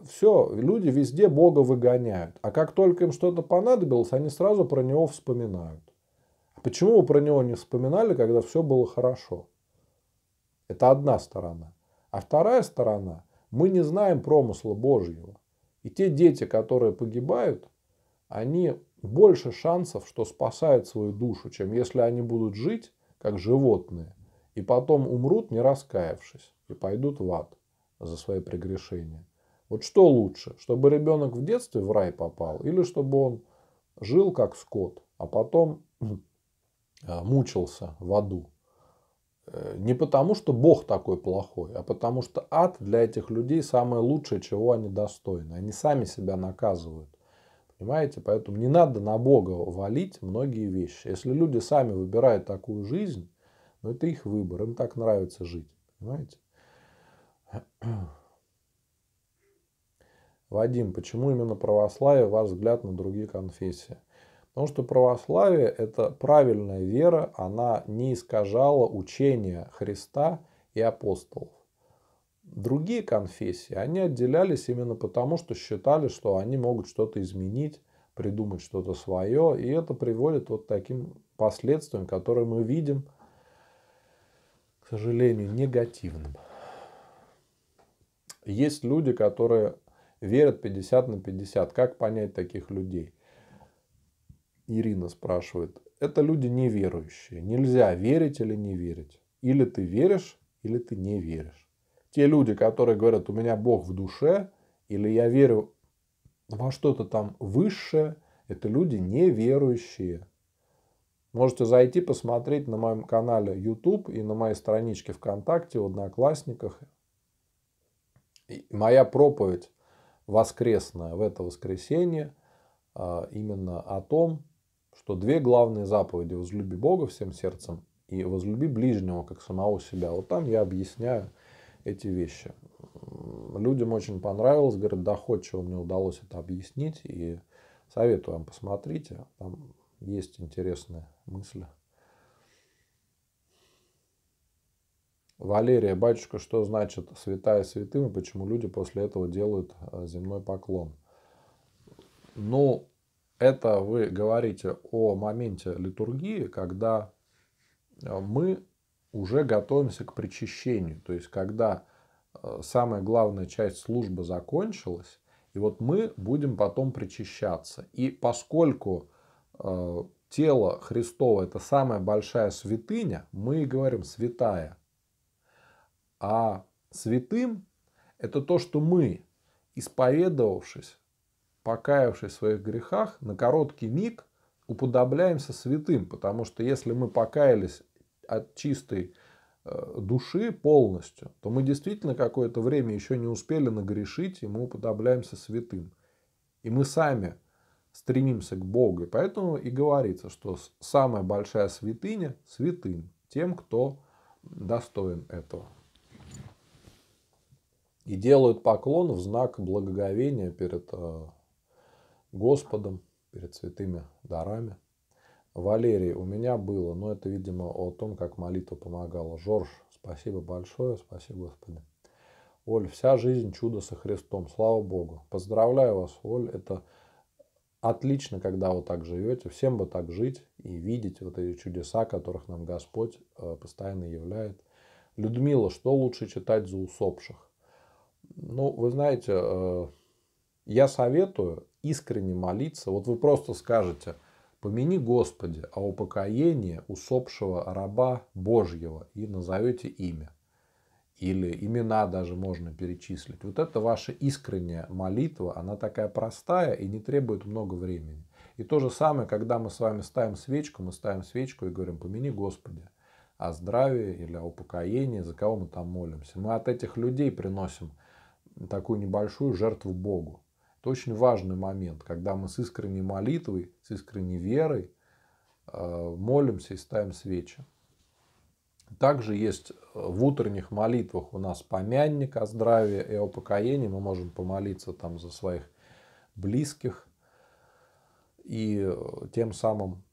все, люди везде Бога выгоняют. А как только им что-то понадобилось, они сразу про него вспоминают. А почему вы про него не вспоминали, когда все было хорошо? Это одна сторона. А вторая сторона, мы не знаем промысла Божьего. И те дети, которые погибают, они больше шансов, что спасают свою душу, чем если они будут жить, как животные, и потом умрут, не раскаявшись, и пойдут в ад за свои прегрешения. Вот что лучше, чтобы ребенок в детстве в рай попал, или чтобы он жил как скот, а потом а, мучился в аду? Э, не потому, что Бог такой плохой, а потому, что ад для этих людей самое лучшее, чего они достойны. Они сами себя наказывают. Понимаете? Поэтому не надо на Бога валить многие вещи. Если люди сами выбирают такую жизнь, но ну, это их выбор, им так нравится жить. Понимаете? Вадим, почему именно православие, ваш взгляд на другие конфессии? Потому что православие – это правильная вера, она не искажала учения Христа и апостолов другие конфессии, они отделялись именно потому, что считали, что они могут что-то изменить, придумать что-то свое. И это приводит вот к таким последствиям, которые мы видим, к сожалению, негативным. Есть люди, которые верят 50 на 50. Как понять таких людей? Ирина спрашивает. Это люди неверующие. Нельзя верить или не верить. Или ты веришь, или ты не веришь те люди, которые говорят, у меня Бог в душе, или я верю во что-то там высшее, это люди неверующие. Можете зайти посмотреть на моем канале YouTube и на моей страничке ВКонтакте, в Одноклассниках. И моя проповедь воскресная в это воскресенье а, именно о том, что две главные заповеди – возлюби Бога всем сердцем и возлюби ближнего, как самого себя. Вот там я объясняю эти вещи. Людям очень понравилось, говорят, доходчиво мне удалось это объяснить, и советую вам посмотрите, там есть интересные мысли. Валерия, батюшка, что значит святая святым и почему люди после этого делают э, земной поклон? Ну, это вы говорите о моменте литургии, когда э, мы уже готовимся к причащению. То есть, когда э, самая главная часть службы закончилась, и вот мы будем потом причащаться. И поскольку э, тело Христово – это самая большая святыня, мы и говорим «святая». А святым – это то, что мы, исповедовавшись, покаявшись в своих грехах, на короткий миг уподобляемся святым. Потому что если мы покаялись от чистой э, души полностью, то мы действительно какое-то время еще не успели нагрешить, и мы уподобляемся святым. И мы сами стремимся к Богу. И поэтому и говорится, что самая большая святыня – святым, тем, кто достоин этого. И делают поклон в знак благоговения перед э, Господом, перед святыми дарами – Валерий, у меня было, но это, видимо, о том, как молитва помогала. Жорж, спасибо большое, спасибо, Господи. Оль, вся жизнь чудо со Христом, слава Богу. Поздравляю вас, Оль, это отлично, когда вы так живете. Всем бы так жить и видеть вот эти чудеса, которых нам Господь э, постоянно являет. Людмила, что лучше читать за усопших? Ну, вы знаете, э, я советую искренне молиться. Вот вы просто скажете – Помяни, Господи, о упокоении усопшего раба Божьего и назовете имя. Или имена даже можно перечислить. Вот это ваша искренняя молитва, она такая простая и не требует много времени. И то же самое, когда мы с вами ставим свечку, мы ставим свечку и говорим, помяни Господи о здравии или о упокоении, за кого мы там молимся. Мы от этих людей приносим такую небольшую жертву Богу. Это очень важный момент, когда мы с искренней молитвой, с искренней верой э, молимся и ставим свечи. Также есть э, в утренних молитвах у нас помянник о здравии и о покоении. Мы можем помолиться там за своих близких и э, тем самым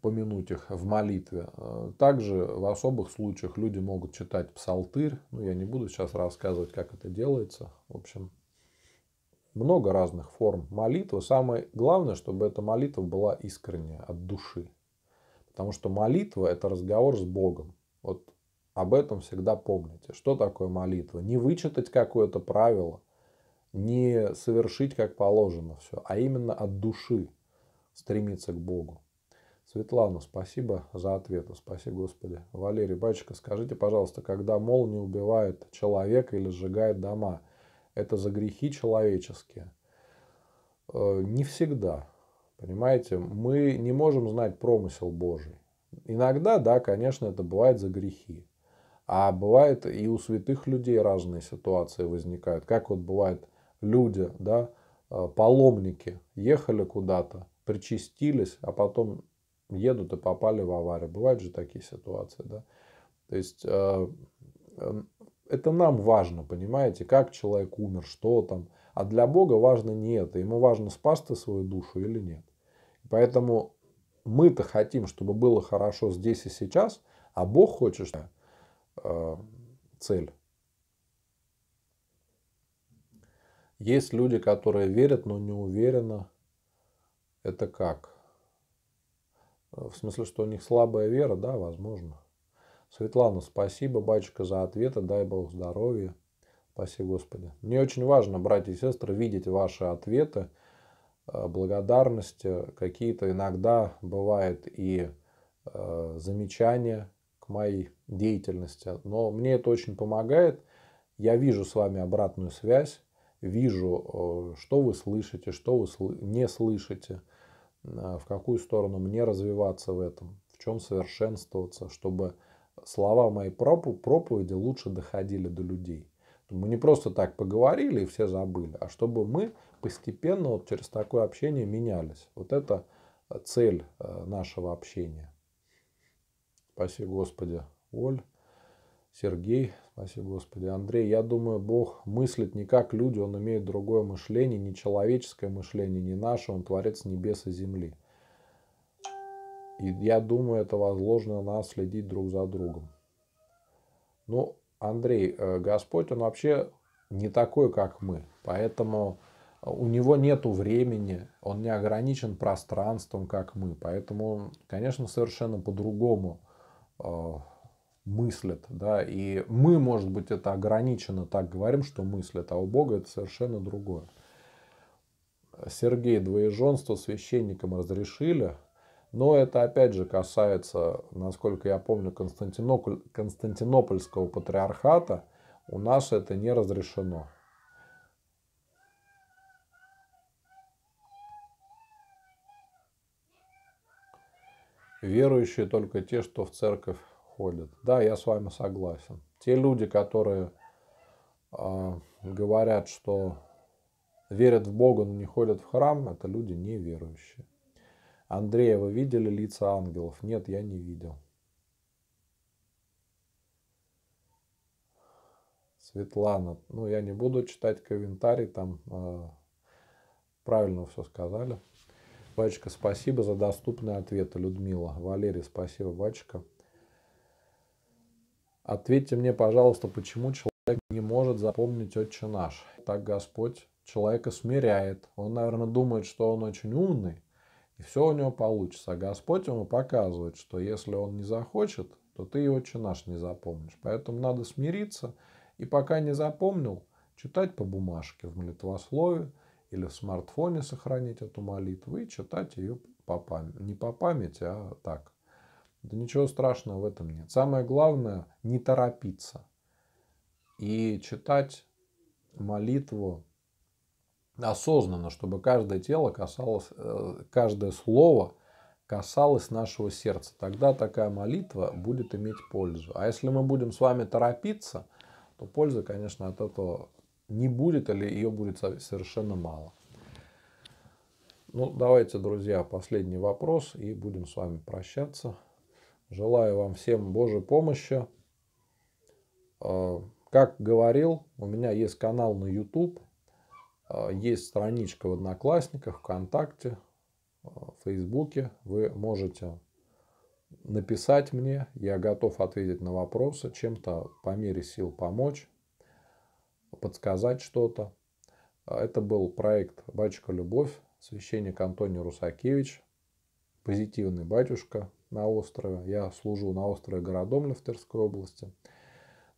помянуть их в молитве. Также в особых случаях люди могут читать псалтырь. Ну, я не буду сейчас рассказывать, как это делается. В общем, много разных форм молитвы. Самое главное, чтобы эта молитва была искренняя, от души. Потому что молитва – это разговор с Богом. Вот об этом всегда помните. Что такое молитва? Не вычитать какое-то правило, не совершить как положено все, а именно от души стремиться к Богу. Светлана, спасибо за ответы, спасибо Господи. Валерий Батюшка, скажите, пожалуйста, когда молния убивает человека или сжигает дома – это за грехи человеческие. Э, не всегда. Понимаете, мы не можем знать промысел Божий. Иногда, да, конечно, это бывает за грехи. А бывает и у святых людей разные ситуации возникают. Как вот бывает люди, да, э, паломники, ехали куда-то, причастились, а потом едут и попали в аварию. Бывают же такие ситуации, да. То есть э, это нам важно, понимаете, как человек умер, что там. А для Бога важно не это. Ему важно, спас ты свою душу или нет. Поэтому мы-то хотим, чтобы было хорошо здесь и сейчас, а Бог хочет э, цель. Есть люди, которые верят, но не уверены. Это как? Э, в смысле, что у них слабая вера, да, возможно. Светлана, спасибо, батюшка, за ответы. Дай Бог здоровья. Спасибо, Господи. Мне очень важно, братья и сестры, видеть ваши ответы, э, благодарность. Э, какие-то иногда бывает и э, замечания к моей деятельности. Но мне это очень помогает. Я вижу с вами обратную связь, вижу, что вы слышите, что вы не слышите, в какую сторону мне развиваться в этом, в чем совершенствоваться, чтобы слова моей проповеди лучше доходили до людей. Мы не просто так поговорили и все забыли, а чтобы мы постепенно вот через такое общение менялись. Вот это э, цель э, нашего общения. Спасибо, Господи, Оль, Сергей, спасибо, Господи, Андрей. Я думаю, Бог мыслит не как люди, Он имеет другое мышление, не человеческое мышление, не наше, Он творец небес и земли. И я думаю, это возложено на нас следить друг за другом. Ну, Андрей, э, Господь, он вообще не такой, как мы. Поэтому э, у него нет времени, он не ограничен пространством, как мы. Поэтому он, конечно, совершенно по-другому э, мыслит. Да? И мы, может быть, это ограничено, так говорим, что мыслит, а у Бога это совершенно другое. Сергей, двоеженство священникам разрешили – но это опять же касается, насколько я помню, Константинополь, Константинопольского патриархата. У нас это не разрешено. Верующие только те, что в церковь ходят. Да, я с вами согласен. Те люди, которые э, говорят, что верят в Бога, но не ходят в храм, это люди неверующие. Андрея, вы видели лица ангелов? Нет, я не видел. Светлана, ну я не буду читать комментарий, там э, правильно все сказали. Батюшка, спасибо за доступные ответы, Людмила. Валерий, спасибо, батюшка. Ответьте мне, пожалуйста, почему человек не может запомнить отче наш? Так Господь человека смиряет. Он, наверное, думает, что он очень умный, и все у него получится. А Господь ему показывает, что если он не захочет, то ты его чинаш не запомнишь. Поэтому надо смириться. И пока не запомнил, читать по бумажке в молитвослове или в смартфоне сохранить эту молитву и читать ее по памяти. Не по памяти, а так. Да ничего страшного в этом нет. Самое главное – не торопиться. И читать молитву осознанно, чтобы каждое тело касалось, э, каждое слово касалось нашего сердца. Тогда такая молитва будет иметь пользу. А если мы будем с вами торопиться, то пользы, конечно, от этого не будет или ее будет совершенно мало. Ну, давайте, друзья, последний вопрос и будем с вами прощаться. Желаю вам всем Божьей помощи. Э, как говорил, у меня есть канал на YouTube а, есть страничка в Одноклассниках, ВКонтакте, в а, Фейсбуке. Вы можете написать мне. Я готов ответить на вопросы, чем-то по мере сил помочь, подсказать что-то. А, это был проект «Батюшка Любовь», священник Антоний Русакевич, позитивный батюшка на острове. Я служу на острове Городом Лефтерской области.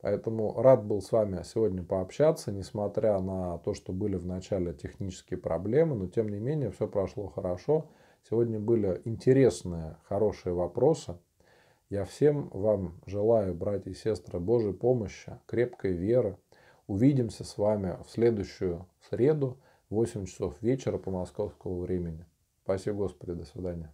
Поэтому рад был с вами сегодня пообщаться, несмотря на то, что были в начале технические проблемы, но тем не менее все прошло хорошо. Сегодня были интересные, хорошие вопросы. Я всем вам желаю, братья и сестры, Божьей помощи, крепкой веры. Увидимся с вами в следующую среду в 8 часов вечера по московскому времени. Спасибо, Господи, до свидания.